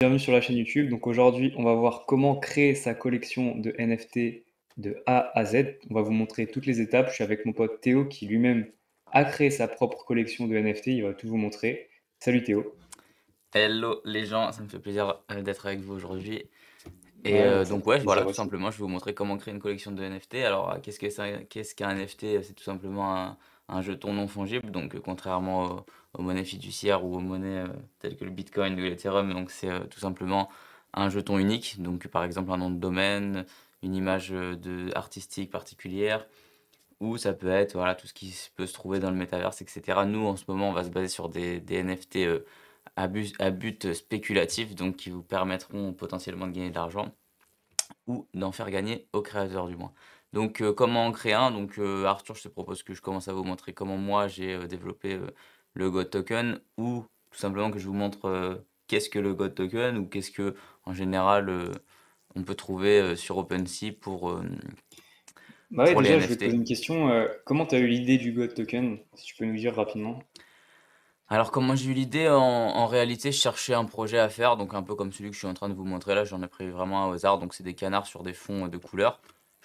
Bienvenue sur la chaîne YouTube. Donc aujourd'hui, on va voir comment créer sa collection de NFT de A à Z. On va vous montrer toutes les étapes. Je suis avec mon pote Théo qui lui-même a créé sa propre collection de NFT. Il va tout vous montrer. Salut Théo. Hello les gens, ça me fait plaisir euh, d'être avec vous aujourd'hui. Et euh, donc ouais, voilà, tout simplement, je vais vous montrer comment créer une collection de NFT. Alors euh, qu'est-ce qu'un ce NFT C'est tout simplement un un jeton non fongible, donc euh, contrairement aux, monnaies fiduciaires ou aux monnaies euh, telles que le Bitcoin ou l'Ethereum, donc c'est euh, tout simplement un jeton unique, donc par exemple un nom de domaine, une image de, artistique particulière, ou ça peut être voilà, tout ce qui peut se trouver dans le métaverse, etc. Nous, en ce moment, on va se baser sur des, NFT à, but, à, but, spéculatif, donc qui vous permettront potentiellement de gagner de l'argent, ou d'en faire gagner aux créateurs du moins. Donc, euh, comment en créer un Donc, euh, Arthur, je te propose que je commence à vous montrer comment moi j'ai euh, développé le God Token ou tout simplement que je vous montre qu'est-ce que le God Token ou qu'est-ce que, en général, on peut trouver sur OpenSea pour. Bah je vais te poser une question. comment tu as eu l'idée du God Token Si tu peux nous dire rapidement. Alors, comment j'ai eu l'idée en, réalité, je cherchais un projet à faire, donc un peu comme celui que je suis en train de vous montrer là, j'en ai pris vraiment un au hasard. Donc, c'est des canards sur des fonds de couleurs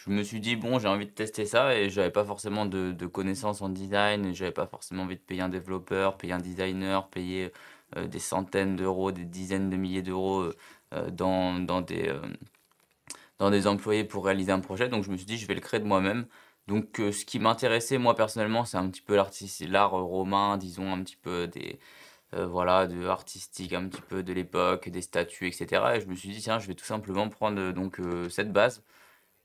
je me suis dit, bon, j'ai envie de tester ça et j'avais pas forcément de, connaissances en design, et j'avais pas forcément envie de payer un développeur, payer un designer, payer euh, des centaines d'euros, des dizaines de milliers d'euros euh, euh, dans, dans, des, dans des employés pour réaliser un projet. Donc je me suis dit, je vais le créer de moi-même. Donc ce qui m'intéressait, moi personnellement, c'est un petit peu l'art romain, disons, un petit peu des. voilà, de artistique un petit peu de l'époque, des statues, etc. Et je me suis dit, tiens, je vais tout simplement prendre donc cette base,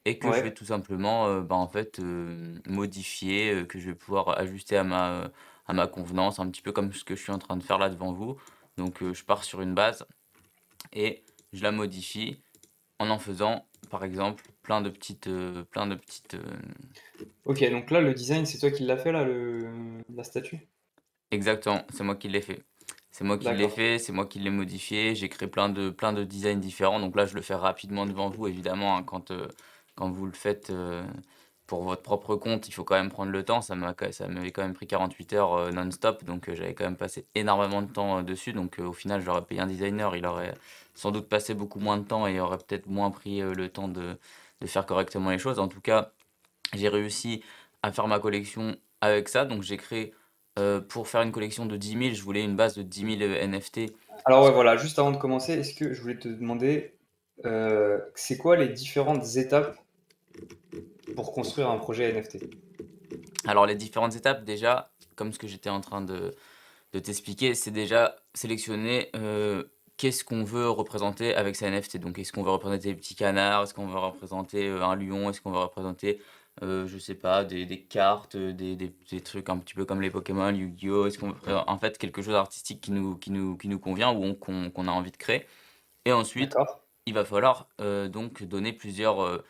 et que je vais tout simplement euh, bah, en fait euh, modifier, euh, que je vais pouvoir ajuster à ma, à ma convenance, un petit peu comme ce que je suis en train de faire là devant vous. Donc je pars sur une base et je la modifie en en faisant par exemple plein de petites plein de petites Ok, donc là, le design, c'est toi qui l'as fait, là, le... la statue? Exactement, c'est moi qui l'ai fait. C'est moi qui l'ai fait, c'est moi qui l'ai modifié. J'ai créé plein de, plein de designs différents. Donc là, je le fais rapidement devant vous, évidemment, hein, quand, quand vous le faites euh, pour votre propre compte, il faut quand même prendre le temps. Ça m'avait quand même pris 48 heures euh, non-stop, donc euh, j'avais quand même passé énormément de temps dessus. Donc au final, j'aurais payé un designer, il aurait sans doute passé beaucoup moins de temps et aurait peut-être moins pris le temps de, faire correctement les choses. En tout cas, j'ai réussi à faire ma collection avec ça. Donc j'ai créé, pour faire une collection de 10 000, je voulais une base de 10 000 NFT. Alors ouais, voilà, juste avant de commencer, est-ce que je voulais te demander, c'est quoi les différentes étapes pour construire un projet NFT Alors les différentes étapes déjà, comme ce que j'étais en train de, de t'expliquer, c'est déjà sélectionner euh, qu'est-ce qu'on veut représenter avec sa NFT. Donc est-ce qu'on veut représenter des petits canards, est-ce qu'on veut représenter euh, un lion, est-ce qu'on veut représenter, euh, je sais pas, des, cartes, euh, des, trucs un petit peu comme les Pokémon, Yu-Gi-Oh, est-ce qu'on en fait quelque chose d'artistique qui nous, qui, nous, qui nous convient ou qu'on a envie de créer. Et ensuite, il va falloir donc donner plusieurs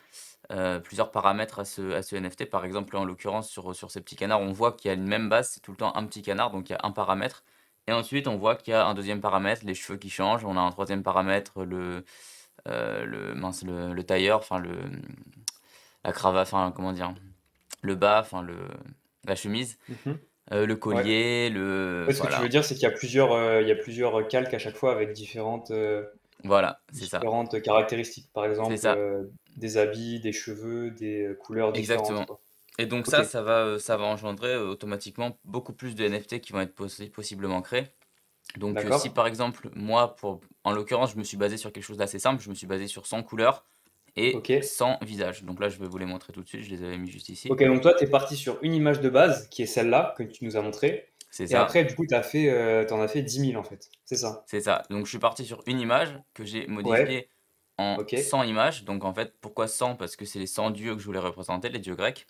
euh, plusieurs paramètres à ce, à ce NFT. Par exemple, en l'occurrence, sur, sur ces petits canards, on voit qu'il y a une même base, c'est tout le temps un petit canard, donc il y a un paramètre. Et ensuite, on voit qu'il y a un deuxième paramètre, les cheveux qui changent. On a un troisième paramètre, le, euh, le, mince, le, tailleur, enfin, le, la cravate, enfin, comment dire, le bas, enfin, le, la chemise. Mhm. Euh, le collier, le. ce que tu veux dire, c'est qu'il y a plusieurs, il y a plusieurs calques à chaque fois avec différentes. Voilà, c'est ça. différentes caractéristiques, par exemple euh, des habits, des cheveux, des euh, couleurs différentes. Exactement. Et donc ça, ça va, euh, ça va engendrer automatiquement beaucoup plus de NFT qui vont être possiblement créés. Donc si par exemple, moi, en l'occurrence, je me suis basé sur quelque chose d'assez simple, je me suis basé sur 100 couleurs et 100 visages. Donc là, je vais vous les montrer tout de suite, je les avais mis juste ici. Ok, donc toi, tu es parti sur une image de base, qui est celle-là, que tu nous as montrée. Et après, du coup, tu fait, euh, en as fait 10 000 en fait. C'est ça. C'est ça. Donc, je suis parti sur une image que j'ai modifiée en 100 images. Donc, en fait, pourquoi 100 Parce que c'est les 100 dieux que je voulais représenter, les dieux grecs.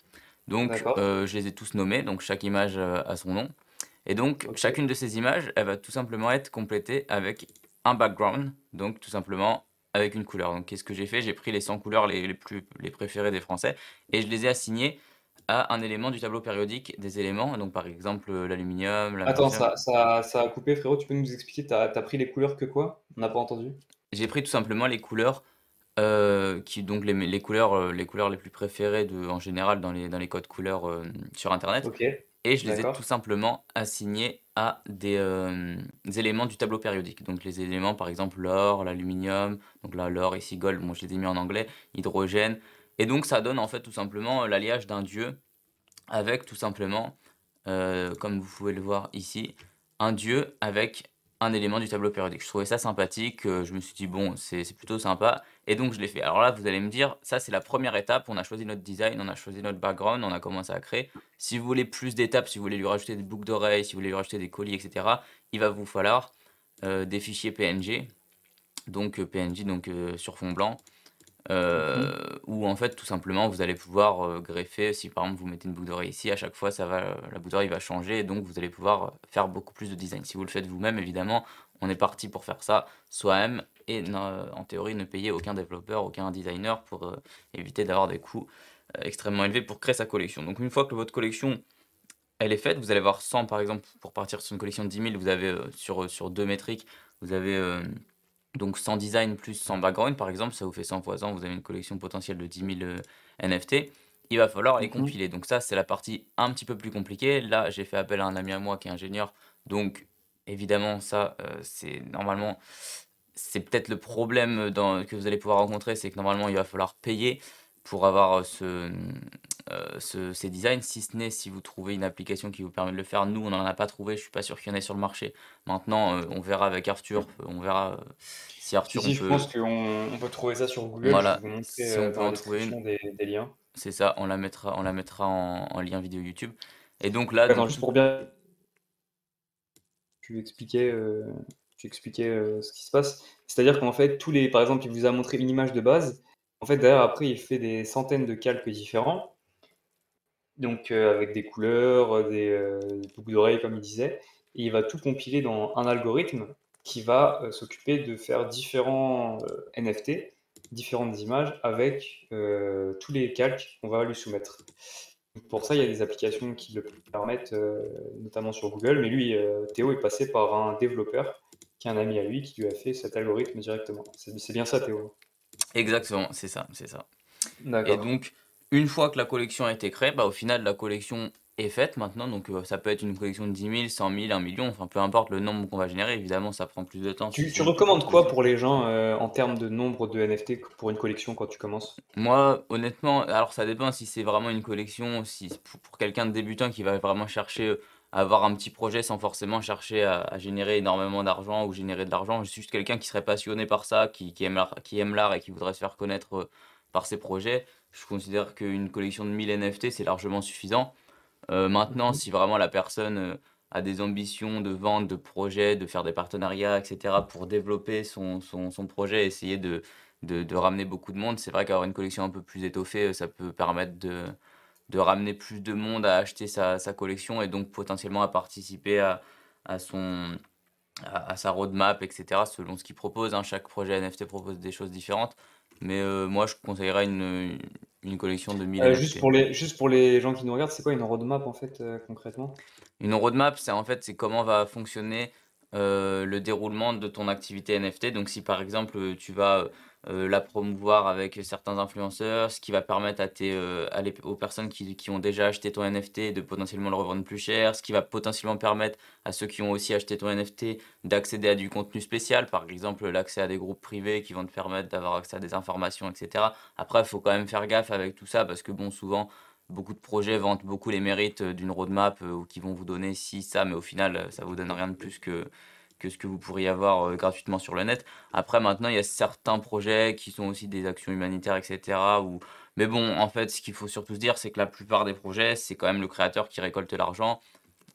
Donc, euh, je les ai tous nommés. Donc, chaque image euh, a son nom. Et donc, chacune de ces images, elle va tout simplement être complétée avec un background. Donc, tout simplement avec une couleur. Donc, qu'est-ce que j'ai fait J'ai pris les 100 couleurs les, les, plus les préférées des Français et je les ai assignées à un élément du tableau périodique des éléments, donc par exemple euh, l'aluminium, la Attends, ça, a coupé, frérot. Tu peux nous expliquer, tu as pris les couleurs que quoi On n'a pas entendu. J'ai pris tout simplement les couleurs, euh, qui donc les, couleurs, euh, les couleurs les plus préférées de, en général dans les, codes couleurs sur Internet. Ok. Et je les ai tout simplement assignés à des, éléments du tableau périodique. Donc les éléments, par exemple l'or, l'aluminium, donc là l'or ici gold, je les ai mis en anglais, hydrogène, et donc ça donne en fait tout simplement euh, l'alliage d'un dieu avec tout simplement, euh, comme vous pouvez le voir ici, un dieu avec un élément du tableau périodique. Je trouvais ça sympathique, euh, je me suis dit bon c'est plutôt sympa et donc je l'ai fait. Alors là vous allez me dire ça c'est la première étape, on a choisi notre design, on a choisi notre background, on a commencé à créer. Si vous voulez plus d'étapes, si vous voulez lui rajouter des boucles d'oreilles, si vous voulez lui rajouter des colis etc. Il va vous falloir des fichiers PNG, donc PNG donc sur fond blanc. Euh, ou en fait tout simplement vous allez pouvoir euh, greffer, si par exemple vous mettez une boucle d'oreille ici, à chaque fois ça va, euh, la boucle d'oreille va changer, et donc vous allez pouvoir faire beaucoup plus de design. Si vous le faites vous-même, évidemment, on est parti pour faire ça soi-même, et en théorie ne payer aucun développeur, aucun designer pour éviter d'avoir des coûts extrêmement élevés pour créer sa collection. Donc une fois que votre collection elle est faite, vous allez avoir 100 par exemple, pour partir sur une collection de 10 000, vous avez sur, sur deux métriques, vous avez... Donc sans design plus 100 background, par exemple, ça vous fait 100 fois vous avez une collection potentielle de 10 000 NFT. Il va falloir les mhm. compiler. Donc ça, c'est la partie un petit peu plus compliquée. Là, j'ai fait appel à un ami à moi qui est ingénieur. Donc évidemment, ça, euh, c'est normalement, c'est peut-être le problème que vous allez pouvoir rencontrer, c'est que normalement, il va falloir payer pour avoir euh, ce, euh, ces designs, si ce n'est si vous trouvez une application qui vous permet de le faire. Nous, on n'en a pas trouvé, je suis pas sûr qu'il y en ait sur le marché. Maintenant, euh, on verra avec Arthur, euh, on verra si Arthur. Si, je pense qu'on peut trouver ça sur Google. Voilà, vous on peut en trouver des, liens. C'est ça, on la mettra, on la mettra en, lien vidéo YouTube. Et donc là. juste pour bien. Tu expliquais ce qui se passe. C'est-à-dire qu'en fait, tous les, par exemple, il vous a montré une image de base. En fait, derrière, après, il fait des centaines de calques différents donc euh, avec des couleurs, euh, des, euh, boucles d'oreilles, comme il disait. Et il va tout compiler dans un algorithme qui va s'occuper de faire différents NFT, différentes images avec tous les calques qu'on va lui soumettre. pour ça, il y a des applications qui le permettent, notamment sur Google. Mais lui, Théo est passé par un développeur qui est un ami à lui qui lui a fait cet algorithme directement. C'est bien ça, Théo Exactement, c'est ça, c'est ça. Et donc, une fois que la collection a été créée, bah, au final, la collection est faite maintenant. Donc, euh, ça peut être une collection de 10 000, 100 000, 1 million, enfin peu importe le nombre qu'on va générer. Évidemment, ça prend plus de temps. Tu, recommandes quoi pour les gens euh, en termes de nombre de NFT pour une collection quand tu commences Moi, honnêtement, alors ça dépend si c'est vraiment une collection, si pour, quelqu'un de débutant qui va vraiment chercher euh, à avoir un petit projet sans forcément chercher à, générer énormément d'argent ou générer de l'argent. Je suis juste quelqu'un qui serait passionné par ça, qui, aime l'art et qui voudrait se faire connaître. par ses projets, je considère qu'une collection de 1000 NFT, c'est largement suffisant. Euh, maintenant, mhm. si vraiment la personne euh, a des ambitions de vente, de projet, de faire des partenariats, etc., pour développer son, son, son projet, essayer de, de, ramener beaucoup de monde, c'est vrai qu'avoir une collection un peu plus étoffée, euh, ça peut permettre de, de ramener plus de monde à acheter sa, sa collection et donc potentiellement à participer à, à son, sa roadmap, etc., selon ce qu'il propose. Hein. Chaque projet NFT propose des choses différentes. Mais euh, moi, je conseillerais une, une collection de 1000 euh, juste, pour les, juste pour les gens qui nous regardent, c'est quoi une roadmap en fait euh, concrètement Une roadmap, c'est en fait c'est comment va fonctionner le déroulement de ton activité NFT. Donc si par exemple tu vas euh, la promouvoir avec certains influenceurs, ce qui va permettre à tes, euh, aux personnes qui, ont déjà acheté ton NFT de potentiellement le revendre plus cher, ce qui va potentiellement permettre à ceux qui ont aussi acheté ton NFT d'accéder à du contenu spécial, par exemple l'accès à des groupes privés qui vont te permettre d'avoir accès à des informations, etc. Après, il faut quand même faire gaffe avec tout ça parce que bon, souvent, beaucoup de projets vantent beaucoup les mérites euh, d'une roadmap ou qui vont vous donner si ça, mais au final, ça vous donne rien de plus que que ce que vous pourriez avoir euh, gratuitement sur le net. Après, maintenant, il y a certains projets qui sont aussi des actions humanitaires, etc. Mais bon, en fait, ce qu'il faut surtout se dire, c'est que la plupart des projets, c'est quand même le créateur qui récolte l'argent.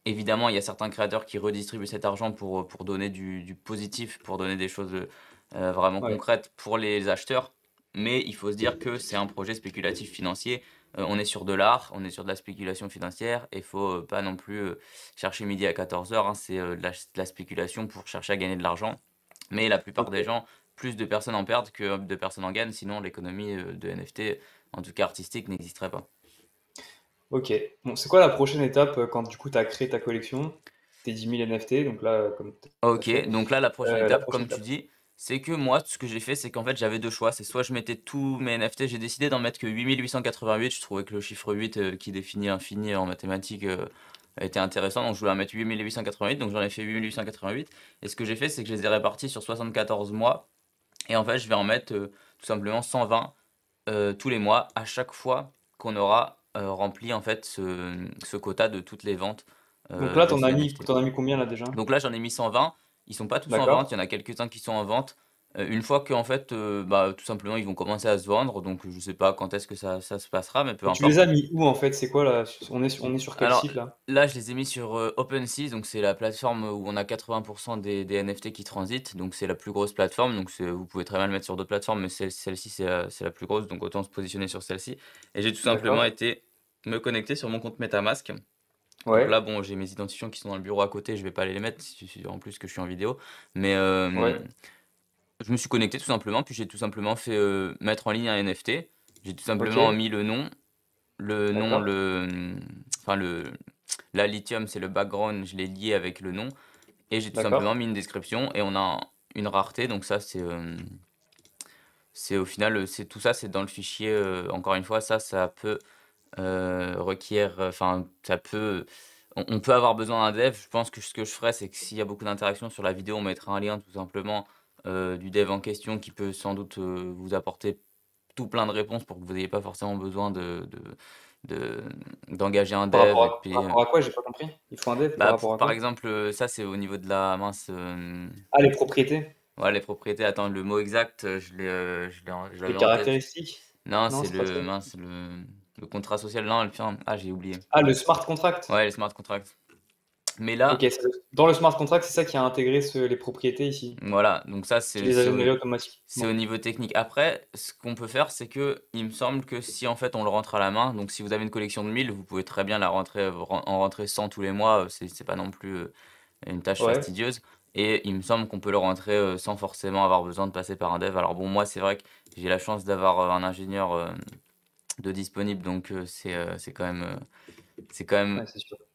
Évidemment, il y a certains créateurs qui redistribuent cet argent pour, euh, pour donner du, positif, pour donner des choses euh, vraiment concrètes pour les acheteurs. Mais il faut se dire que c'est un projet spéculatif financier euh, on est sur de l'art, on est sur de la spéculation financière et faut euh, pas non plus euh, chercher midi à 14h. Hein. c'est de, la, spéculation pour chercher à gagner de l'argent. Mais la plupart des gens, plus de personnes en perdent que de personnes en gagnent. Sinon, l'économie de NFT, en tout cas artistique, n'existerait pas. Ok. Bon, c'est quoi la prochaine étape quand du coup tu as créé ta collection Tes 10 000 NFT. Donc là, comme ok, donc là, la prochaine étape, comme tu dis c'est que moi, ce que j'ai fait, c'est qu'en fait, j'avais deux choix. C'est soit je mettais tous mes NFT, j'ai décidé d'en mettre que 8888. Je trouvais que le chiffre 8 euh, qui définit l'infini en mathématiques euh, était intéressant. Donc, je voulais en mettre 8888. Donc, j'en ai fait 8888. Et ce que j'ai fait, c'est que je les ai répartis sur 74 mois. Et en fait, je vais en mettre euh, tout simplement 120 tous les mois à chaque fois qu'on aura rempli en fait ce, quota de toutes les ventes. Donc là, tu en as mis combien là déjà Donc là, j'en ai mis 120. Ils sont pas tous en vente, il y en a quelques-uns qui sont en vente. Euh, une fois que en fait, euh, bah, tout simplement, ils vont commencer à se vendre, donc je sais pas quand est-ce que ça, ça, se passera, mais peu importe. Tu les as mis où en fait C'est quoi là on est, sur, on est sur quel site là Là, je les ai mis sur euh, OpenSea, donc c'est la plateforme où on a 80% des, NFT qui transitent, donc c'est la plus grosse plateforme. Donc vous pouvez très bien le mettre sur d'autres plateformes, mais celle-ci c'est la, plus grosse, donc autant se positionner sur celle-ci. Et j'ai tout simplement été me connecter sur mon compte MetaMask là, bon, j'ai mes identifiants qui sont dans le bureau à côté, je vais pas aller les mettre, en plus que je suis en vidéo. Mais euh, je me suis connecté tout simplement, puis j'ai tout simplement fait euh, mettre en ligne un NFT. J'ai tout simplement mis le nom, le nom, le, enfin le, la lithium, c'est le background, je l'ai lié avec le nom, et j'ai tout simplement mis une description et on a une rareté, donc ça c'est euh, c'est au final, c'est tout ça, c'est dans le fichier. encore une fois, ça, ça peut euh, requiert, euh, enfin, ça peut on, peut avoir besoin d'un dev. Je pense que ce que je ferais c'est que s'il y a beaucoup d'interactions sur la vidéo, on mettra un lien tout simplement euh, du dev en question qui peut sans doute vous apporter tout plein de réponses pour que vous n'ayez pas forcément besoin de. d'engager un dev. Par quoi J'ai pas compris. Il faut un dev. par, bah, exemple, ça c'est au niveau de la mince. Ah, les propriétés. Ouais, les propriétés. Attends, le mot exact, je l'ai. les caractéristiques. Non, c'est le mince le. Le contrat social, non, fin... Ah, j'ai oublié. Ah, le smart contract Ouais, le smart contract. Mais là. dans le smart contract, c'est ça qui a intégré les propriétés ici. Voilà, donc ça, c'est. C'est au niveau technique. Après, ce qu'on peut faire, c'est que, il me semble que si en fait on le rentre à la main, donc si vous avez une collection de 1000, vous pouvez très bien la rentrer, euh, en rentrer 100 tous les mois, euh, c'est pas non plus euh, une tâche fastidieuse. Et il me semble qu'on peut le rentrer sans forcément avoir besoin de passer par un dev. Alors bon, moi, c'est vrai que j'ai la chance d'avoir un ingénieur de disponible. Donc, euh, euh, c'est quand même, euh, c'est quand même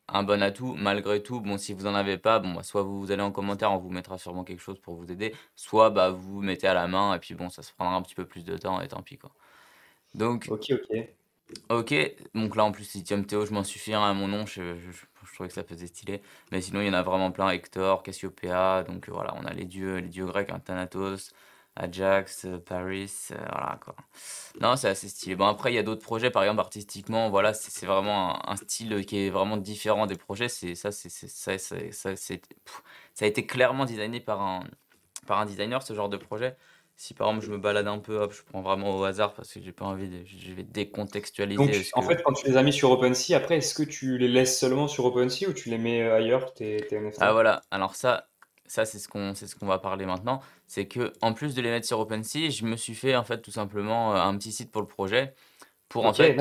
un bon atout. Malgré tout, bon, si vous n'en avez pas, bon, bah, soit vous, vous allez en commentaire, on vous mettra sûrement quelque chose pour vous aider, soit bah, vous vous mettez à la main et puis bon, ça se prendra un petit peu plus de temps et tant pis. Quoi. Donc, ok, ok. Ok, donc là en plus Lithium Théo, je m'en suffis à mon nom, je, trouvais que ça faisait stylé. Mais sinon, il y en a vraiment plein Hector, Cassiopeia, donc voilà, on a les dieux, les dieux grecs, hein, Thanatos, Ajax, euh, Paris, euh, voilà quoi. Non, c'est assez stylé. Bon, après, il y a d'autres projets, par exemple, artistiquement, voilà, c'est vraiment un, style qui est vraiment différent des projets. C'est ça, c'est ça, ça, ça a été clairement designé par un, par un designer, ce genre de projet. Si par exemple je me balade un peu, hop, je prends vraiment au hasard parce que j'ai pas envie de, je vais décontextualiser. Donc, en fait, quand tu les as mis sur OpenSea, après, est-ce que tu les laisses seulement sur OpenSea ou tu les mets euh, ailleurs Ah voilà. Alors ça, ça c'est ce qu'on c'est ce qu'on va parler maintenant, c'est que en plus de les mettre sur OpenSea, je me suis fait en fait tout simplement euh, un petit site pour le projet pour en fait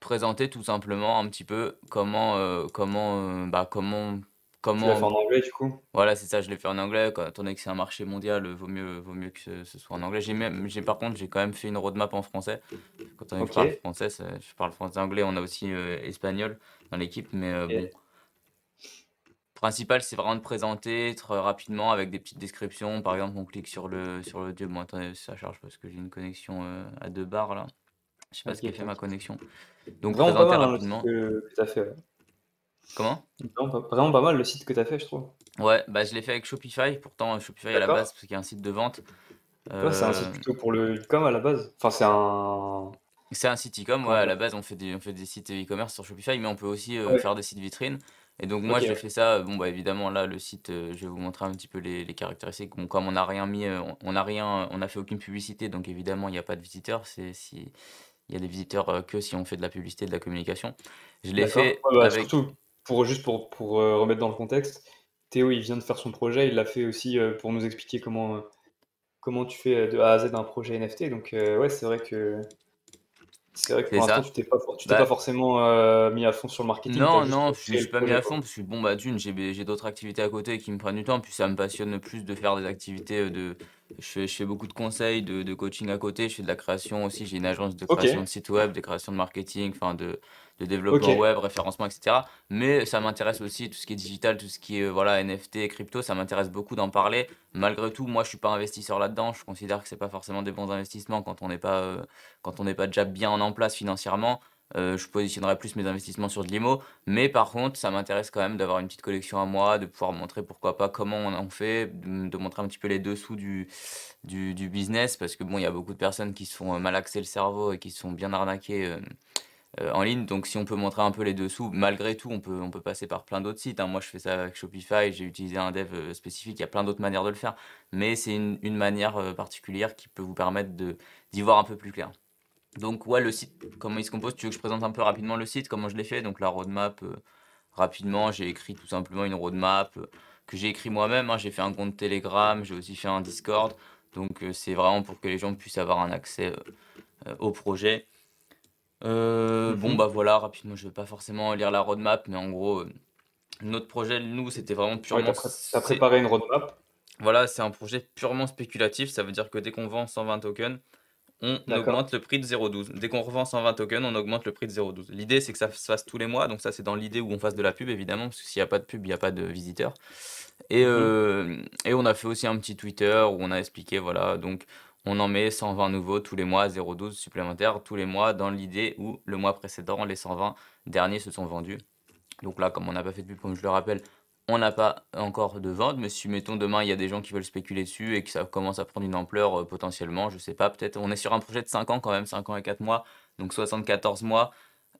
présenter tout simplement un petit peu comment euh, comment euh, bah comment comment tu fait en anglais du coup voilà c'est ça je l'ai fait en anglais quand on est que c'est un marché mondial vaut mieux vaut mieux que ce, soit en anglais j'ai même j'ai par contre j'ai quand même fait une roadmap en français quand on parle français je parle français anglais on a aussi espagnol dans l'équipe mais bon principal, c'est vraiment de présenter très rapidement avec des petites descriptions. Par exemple, on clique sur le sur le dieu. Bon, attendez, ça charge parce que j'ai une connexion euh, à deux barres là. Je sais pas ce qui a fait ma connexion. Donc, vraiment pas mal, rapidement. fait. Comment vraiment pas, pas, mal le site que tu as fait, je trouve. Ouais, bah je l'ai fait avec Shopify. Pourtant, Shopify à la base, parce qu'il y a un site de vente. c'est un site euh, plutôt pour le e-com à la base. Enfin, c'est un. C'est un site e-com, ouais, ah, À la base, on fait des, on fait des sites e-commerce sur Shopify, mais on peut aussi euh, faire des sites vitrines. Et donc moi j'ai fait ça, bon bah évidemment là le site, euh, je vais vous montrer un petit peu les, les caractéristiques. Bon, comme on n'a rien mis, euh, on, n'a rien, on a fait aucune publicité, donc évidemment il n'y a pas de visiteurs. C'est si il y a des visiteurs euh, que si on fait de la publicité, de la communication. Je l'ai fait bah, surtout pour juste pour, pour remettre dans le contexte. Théo il vient de faire son projet, il l'a fait aussi pour nous expliquer comment comment tu fais de A à Z un projet NFT. Donc ouais c'est vrai que c'est vrai que pour l'instant, tu t'es pas, t'es bah pas forcément euh, mis à fond sur le marketing. Non, non, je ne suis pas mis à fond parce que bon, bah, d'une, j'ai, d'autres activités à côté qui me prennent du temps. Puis ça me passionne plus de faire des activités euh, de. Je fais, beaucoup de conseils, de, coaching à côté. Je fais de la création aussi. J'ai une agence de création de sites web, de création de marketing, enfin de, de web, référencement, etc. Mais ça m'intéresse aussi tout ce qui est digital, tout ce qui est euh, voilà, NFT, crypto, ça m'intéresse beaucoup d'en parler. Malgré tout, moi je suis pas investisseur là-dedans, je considère que c'est pas forcément des bons investissements quand on n'est pas, euh, quand on n'est pas déjà bien en place financièrement. Euh, je positionnerai plus mes investissements sur de l'IMO. Mais par contre, ça m'intéresse quand même d'avoir une petite collection à moi, de pouvoir montrer pourquoi pas comment on en fait, de montrer un petit peu les dessous du, du, business. Parce que bon, il y a beaucoup de personnes qui se font malaxer le cerveau et qui se sont bien arnaquées. Euh, en ligne. Donc si on peut montrer un peu les dessous, malgré tout, on peut, passer par plein d'autres sites. Hein. Moi, je fais ça avec Shopify, j'ai utilisé un dev euh, spécifique, il y a plein d'autres manières de le faire. Mais c'est une, manière euh, particulière qui peut vous permettre d'y voir un peu plus clair. Donc ouais, le site, comment il se compose Tu veux que je présente un peu rapidement le site, comment je l'ai fait Donc la roadmap, rapidement, j'ai écrit tout simplement une roadmap que j'ai écrit moi-même. Hein. J'ai fait un compte Telegram, j'ai aussi fait un Discord. Donc c'est vraiment pour que les gens puissent avoir un accès au projet. Euh, bon, mhm. bah voilà, rapidement, je vais pas forcément lire la roadmap, mais en gros, euh, notre projet, nous, c'était vraiment purement. Ouais, t'as une roadmap Voilà, c'est un projet purement spéculatif. Ça veut dire que dès qu'on vend 120 tokens, on augmente le prix de 0,12. Dès qu'on revend 120 tokens, on augmente le prix de 0,12. L'idée, c'est que ça se fasse tous les mois. Donc, ça, c'est dans l'idée où on fasse de la pub, évidemment, parce que s'il n'y a pas de pub, il n'y a pas de visiteurs. Et, mhm. euh, et, on a fait aussi un petit Twitter où on a expliqué, voilà, donc on en met 120 nouveaux tous les mois, 0,12 supplémentaires tous les mois, dans l'idée où le mois précédent, les 120 derniers se sont vendus. Donc là, comme on n'a pas fait de pub, comme je le rappelle, on n'a pas encore de vente, mais si mettons demain il y a des gens qui veulent spéculer dessus et que ça commence à prendre une ampleur euh, potentiellement, je ne sais pas, peut-être on est sur un projet de 5 ans quand même, 5 ans et 4 mois, donc 74 mois,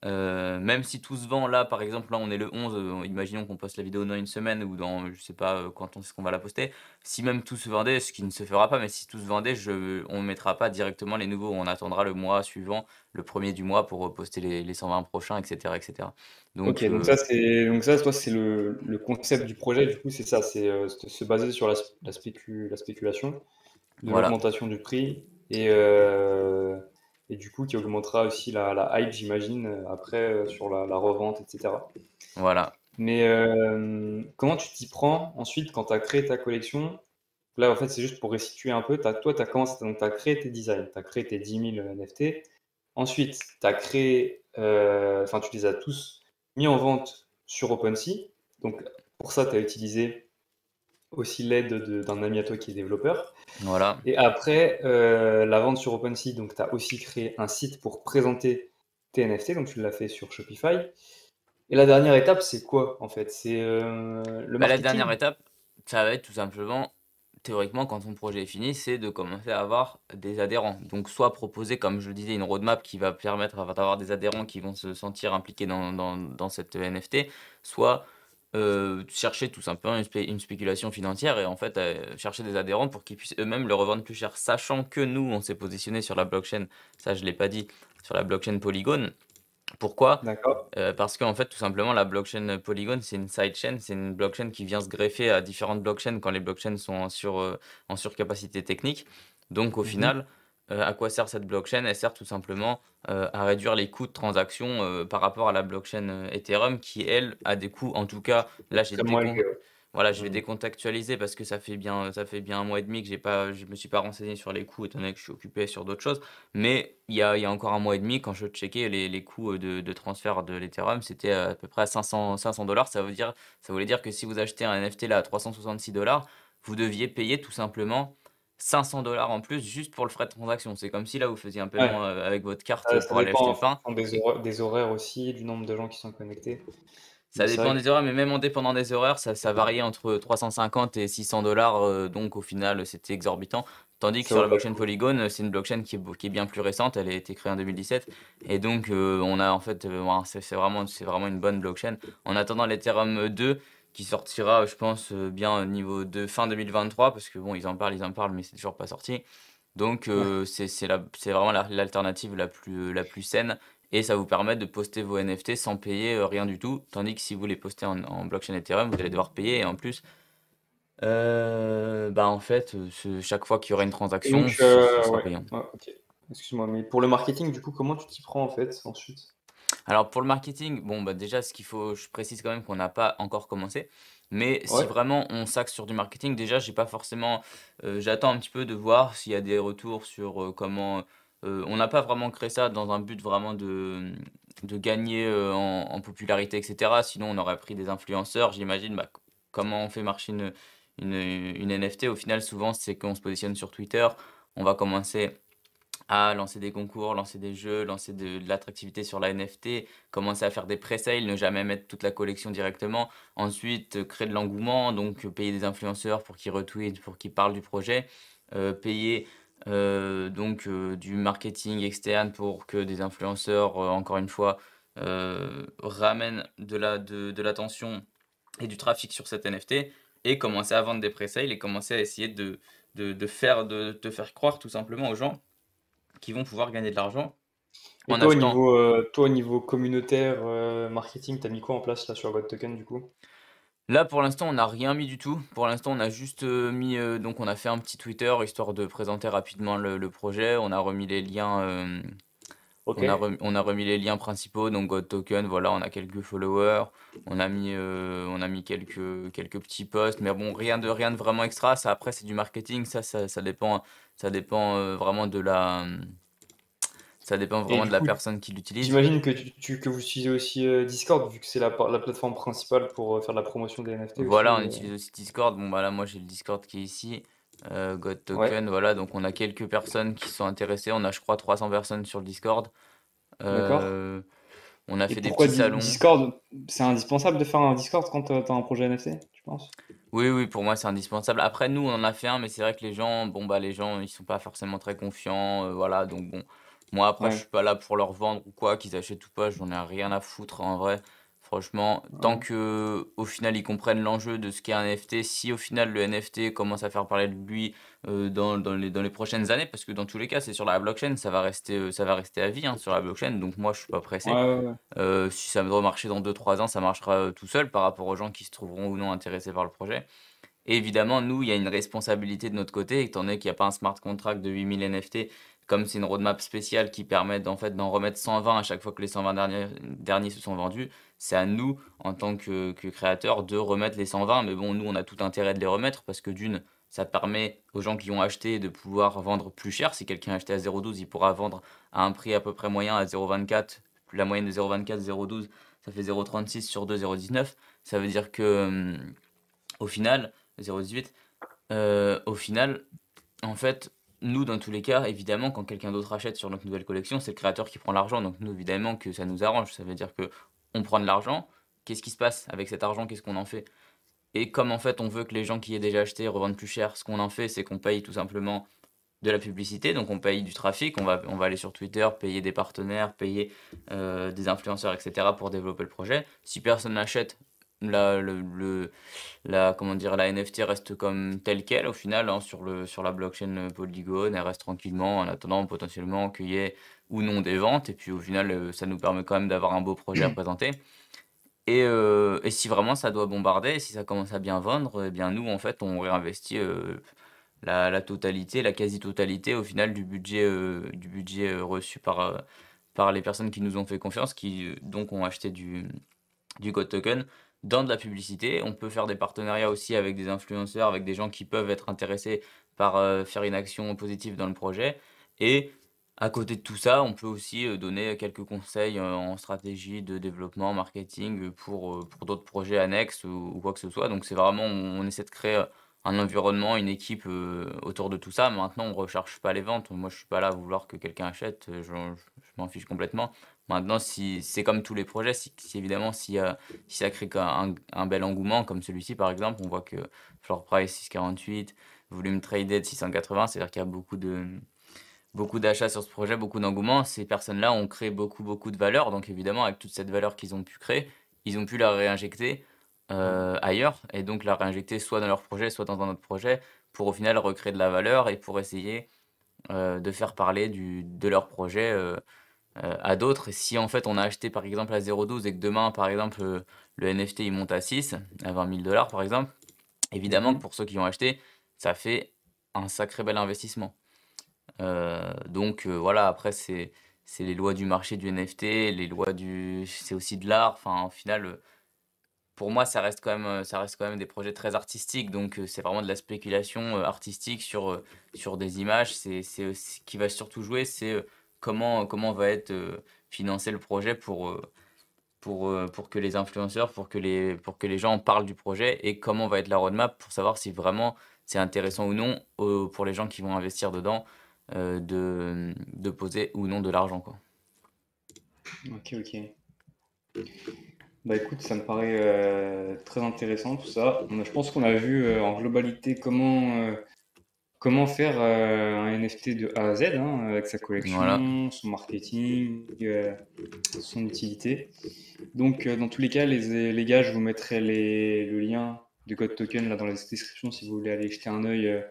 euh, même si tout se vend, là par exemple, là on est le 11, euh, imaginons qu'on poste la vidéo dans une semaine ou dans je sais pas euh, quand on sait qu'on va la poster. Si même tout se vendait, ce qui ne se fera pas, mais si tout se vendait, je, on ne mettra pas directement les nouveaux, on attendra le mois suivant, le premier du mois pour poster les, 120 prochains, etc. etc. Donc, ok, donc ça, c'est, donc ça, toi, c'est le, concept du projet, du coup, c'est ça, c'est se baser sur la, la, spéculation, l'augmentation du prix et et du coup qui augmentera aussi la, hype, j'imagine, euh, après euh, sur la, revente, etc. Voilà. Mais euh, comment tu t'y prends ensuite quand tu as créé ta collection Là, en fait, c'est juste pour restituer un peu. toi, tu as commencé, donc tu as créé tes designs, tu as créé tes 10 000 NFT. Ensuite, tu as créé, enfin, tu les as tous mis en vente sur OpenSea. Donc, pour ça, tu as utilisé aussi l'aide d'un ami à toi qui est développeur. Voilà. Et après, euh, la vente sur OpenSea, donc tu as aussi créé un site pour présenter tes NFT, donc tu l'as fait sur Shopify. Et la dernière étape, c'est quoi en fait C'est euh, le bah, marketing. la dernière étape, ça va être tout simplement, théoriquement, quand ton projet est fini, c'est de commencer à avoir des adhérents. Donc, soit proposer, comme je le disais, une roadmap qui va permettre d'avoir des adhérents qui vont se sentir impliqués dans, dans, dans cette NFT, soit euh, chercher tout simplement une, spéculation financière et en fait euh, chercher des adhérents pour qu'ils puissent eux-mêmes le revendre plus cher, sachant que nous, on s'est positionné sur la blockchain, ça je ne l'ai pas dit, sur la blockchain Polygon. Pourquoi euh, parce qu'en fait, tout simplement, la blockchain Polygon, c'est une sidechain, c'est une blockchain qui vient se greffer à différentes blockchains quand les blockchains sont en, sur, en surcapacité technique. Donc au mmh final, euh, à quoi sert cette blockchain Elle sert tout simplement euh, à réduire les coûts de transaction euh, par rapport à la blockchain Ethereum qui, elle, a des coûts. En tout cas, là, j'ai décon... voilà, je vais mm. décontextualiser parce que ça fait bien, ça fait bien un mois et demi que j'ai pas, je me suis pas renseigné sur les coûts étant donné que je suis occupé sur d'autres choses. Mais il y a, y a, encore un mois et demi, quand je checkais les, les coûts de, transfert de l'Ethereum, c'était à peu près à 500 dollars. ça, veut dire, ça voulait dire que si vous achetez un NFT là à 366 dollars, vous deviez payer tout simplement 500 dollars en plus juste pour le frais de transaction. C'est comme si là vous faisiez un paiement euh, avec votre carte euh, pour aller acheter Fin. Des, dépend des, horaires aussi, du nombre de gens qui sont connectés. Ça dépend des horaires, mais même en dépendant des horaires, ça, variait entre 350 et 600 dollars. Euh, donc au final, c'était exorbitant. Tandis que sur la blockchain Polygon, c'est une blockchain qui est, bien plus récente, elle a été créée en 2017. Et donc, on a en fait, c'est vraiment, vraiment une bonne blockchain. En attendant l'Ethereum 2, qui sortira, je pense, euh, bien au niveau de fin 2023, parce que bon, ils en parlent, ils en parlent, mais c'est toujours pas sorti. Donc, euh, c'est c'est la, vraiment l'alternative la, plus, euh, la plus saine. Et ça vous permet de poster vos NFT sans payer rien du tout. Tandis que si vous les postez en, blockchain Ethereum, vous allez devoir payer. Et en plus, bah, en fait, chaque fois qu'il y aura une transaction, donc, sera payant. Excuse-moi, mais pour le marketing, du coup, comment tu t'y prends en fait ensuite alors pour le marketing, bon bah déjà ce qu'il faut, je précise quand même qu'on n'a pas encore commencé. Mais si vraiment on s'axe sur du marketing, déjà j'ai pas forcément, euh, j'attends un petit peu de voir s'il y a des retours sur euh, comment. Euh, on n'a pas vraiment créé ça dans un but vraiment de, de gagner en, popularité, etc. Sinon on aurait pris des influenceurs, j'imagine. Bah, comment on fait marcher une NFT? Au final, souvent c'est qu'on se positionne sur Twitter, on va commencer à lancer des concours, lancer des jeux, lancer de, l'attractivité sur la NFT, commencer à faire des pré ne jamais mettre toute la collection directement, ensuite euh, créer de l'engouement, donc euh, payer des influenceurs pour qu'ils retweetent, pour qu'ils parlent du projet, euh, payer donc du marketing externe pour que des influenceurs, encore une fois, ramènent de l'attention la, de, de et du trafic sur cette NFT, et commencer à vendre des pré et commencer à essayer de, de, faire, de, de faire croire tout simplement aux gens qui vont pouvoir gagner de l'argent. Euh, toi, au niveau, communautaire, euh, marketing, t'as mis quoi en place là sur token du coup Là, pour l'instant, on n'a rien mis du tout. Pour l'instant, on a juste euh, mis, donc on a fait un petit Twitter histoire de présenter rapidement le projet. On a remis les liens on, a remis, les liens principaux, donc God Token, voilà, on a quelques followers, on a mis, euh, on a mis quelques, quelques petits posts, mais bon, rien de, rien de vraiment extra. Ça, après, c'est du marketing, ça, ça, ça dépend, ça dépend euh, vraiment de la. Ça dépend vraiment la personne qui l'utilise. J'imagine que, tu, que vous utilisez aussi euh, Discord, vu que c'est la, plateforme principale pour faire la promotion des NFT. Voilà, on utilise aussi Discord. Bon, bah là, moi, j'ai le Discord qui est ici. Euh, Token, voilà, donc on a quelques personnes qui sont intéressées, on a je crois 300 personnes sur le Discord. Euh, on a fait des petits salons. Discord, c'est indispensable de faire un Discord quand euh, tu as un projet NFC, je pense Oui, oui, pour moi c'est indispensable. Après nous, on en a fait un, mais c'est vrai que les gens, bon bah les gens, ils sont pas forcément très confiants, voilà, donc bon. Moi après, je suis pas là pour leur vendre ou quoi, qu'ils achètent ou pas, j'en ai rien à foutre en vrai. Franchement, tant que au final ils comprennent l'enjeu de ce qu'est un NFT, si au final le NFT commence à faire parler de lui euh, dans, dans, les, prochaines années, parce que dans tous les cas c'est sur la blockchain, ça va rester, euh, ça va rester à vie hein, sur la blockchain, donc moi je suis pas pressé. Euh, si ça doit marcher dans 2-3 ans, ça marchera tout seul par rapport aux gens qui se trouveront ou non intéressés par le projet. évidemment, nous, il y a une responsabilité de notre côté, étant donné qu'il n'y a pas un smart contract de 8000 NFT comme c'est une roadmap spéciale qui permet d'en fait remettre 120 à chaque fois que les 120 derniers, derniers se sont vendus, c'est à nous, en tant que, créateurs, de remettre les 120. Mais bon, nous, on a tout intérêt de les remettre parce que d'une, ça permet aux gens qui ont acheté de pouvoir vendre plus cher. Si quelqu'un a acheté à 0,12, il pourra vendre à un prix à peu près moyen à 0,24. La moyenne de 0,24, 0,12, ça fait 0,36 sur 2, 0,19. Ça veut dire que, hum, au final, 0,18, euh, au final, en fait, nous, dans tous les cas, évidemment, quand quelqu'un d'autre achète sur notre nouvelle collection, c'est le créateur qui prend l'argent. Donc, nous, évidemment, que ça nous arrange. Ça veut dire que on prend de l'argent, qu'est-ce qui se passe avec cet argent, qu'est-ce qu'on en fait Et comme en fait on veut que les gens qui aient déjà acheté revendent plus cher, ce qu'on en fait, c'est qu'on paye tout simplement de la publicité, donc on paye du trafic, on va, on va aller sur Twitter, payer des partenaires, payer euh, des influenceurs, etc. pour développer le projet. Si personne n'achète, la, le, la, comment dire, la NFT reste comme telle qu'elle au final hein, sur, le, sur la blockchain euh, Polygon, elle reste tranquillement en attendant potentiellement qu'il y ait ou non des ventes. Et puis au final, euh, ça nous permet quand même d'avoir un beau projet à présenter. Et, euh, et, si vraiment ça doit bombarder, si ça commence à bien vendre, eh bien nous en fait on réinvestit la, totalité, la quasi-totalité au final du budget, du budget reçu par, par les personnes qui nous ont fait confiance, qui donc ont acheté du, du code token dans de la publicité. On peut faire des partenariats aussi avec des influenceurs, avec des gens qui peuvent être intéressés par euh, faire une action positive dans le projet. Et à côté de tout ça, on peut aussi euh, donner quelques conseils euh, en stratégie de développement, marketing pour, pour d'autres projets annexes ou, quoi que ce soit. Donc c'est vraiment, on essaie de créer un environnement, une équipe autour de tout ça. Maintenant, on ne recherche pas les ventes. Moi, je ne suis pas là à vouloir que quelqu'un achète. je m'en fiche complètement. Maintenant, si, c'est comme tous les projets, si, évidemment, euh, si, ça crée un, un bel engouement, comme celui-ci par exemple, on voit que floor price 648, volume traded 680, c'est-à-dire qu'il y a beaucoup de beaucoup d'achats sur ce projet, beaucoup d'engouement. Ces personnes-là ont créé beaucoup, beaucoup de valeur. Donc évidemment, avec toute cette valeur qu'ils ont pu créer, ils ont pu la réinjecter euh, ailleurs et donc la réinjecter soit dans leur projet, soit dans un autre projet pour au final recréer de la valeur et pour essayer euh, de faire parler du, de leur projet euh, à d'autres. Si en fait on a acheté par exemple à 0,12 et que demain par exemple euh, le NFT il monte à 6, à 20 000 dollars par exemple, évidemment mhm. pour ceux qui ont acheté, ça fait un sacré bel investissement. Euh, donc voilà, après c'est les lois du marché du NFT, les lois du. C'est aussi de l'art. Enfin, au final, pour moi, ça reste, quand même, ça reste quand même des projets très artistiques. Donc, c'est vraiment de la spéculation artistique sur, sur des images. C'est ce qui va surtout jouer, c'est comment, comment va être euh, financé le projet pour, euh, pour, euh, pour que les influenceurs, pour que les, pour que les gens parlent du projet et comment va être la roadmap pour savoir si vraiment c'est intéressant ou non pour les gens qui vont investir dedans de, de poser ou non de l'argent. Quoi. Ok, ok. Bah écoute, ça me paraît très intéressant tout ça. Bah, je pense qu'on a vu en globalité comment comment faire euh, un NFT de A à Z hein, avec sa collection, son marketing, euh, son utilité. Donc, euh, dans tous les cas, les, gars, je vous mettrai le lien de code token là dans la description si vous voulez aller jeter un œil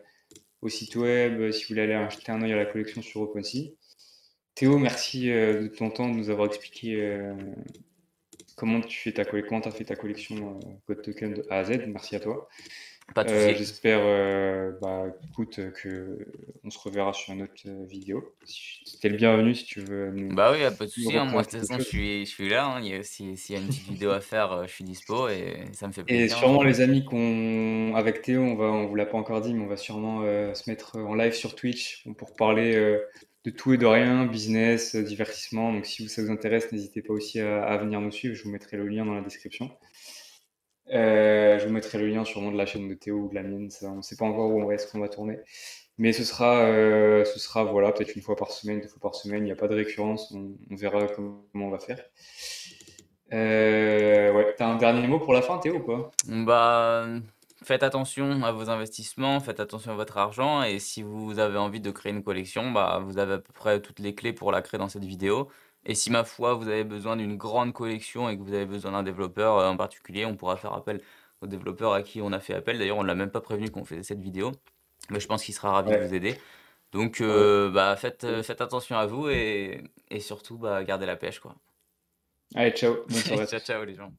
au site web, si vous voulez aller jeter un œil à la collection sur OpenSea. Théo, merci de ton temps de nous avoir expliqué comment tu fais ta, comment as fait ta collection code token de A à Z. Merci à toi. Euh, j'espère euh, bah, écoute, euh, que euh, on se reverra sur une autre vidéo. C'était le bienvenu si tu veux. Nous... Bah oui, pas de souci. Hein. moi, de toute façon, je suis, je suis là. Hein. S'il y a une petite vidéo à faire, je suis dispo et ça me fait plaisir. Et hein. sûrement, les amis, qu'on avec Théo, on va, on vous l'a pas encore dit, mais on va sûrement se mettre en live sur Twitch pour parler de tout et de rien, business, divertissement. Donc, si ça vous intéresse, n'hésitez pas aussi à venir nous suivre. Je vous mettrai le lien dans la description. Euh, je vous mettrai le lien sur nom de la chaîne de Théo ou de la mienne. on ne sait pas encore où on va, est-ce qu'on va tourner. Mais ce sera, euh, ce sera voilà, peut-être une fois par semaine, deux fois par semaine. Il n'y a pas de récurrence. On, verra comment, on va faire. Euh, ouais. T'as un dernier mot pour la fin, Théo, Bah, faites attention à vos investissements, faites attention à votre argent. Et si vous avez envie de créer une collection, bah, vous avez à peu près toutes les clés pour la créer dans cette vidéo. Et si ma foi, vous avez besoin d'une grande collection et que vous avez besoin d'un développeur euh, en particulier, on pourra faire appel au développeur à qui on a fait appel. D'ailleurs, on ne l'a même pas prévenu qu'on faisait cette vidéo, mais je pense qu'il sera ravi de vous aider. Donc, euh, bah, euh, faites, attention à vous et, et surtout, bah, gardez la pêche. Quoi. Allez, ciao. Bonne ciao, ciao les gens.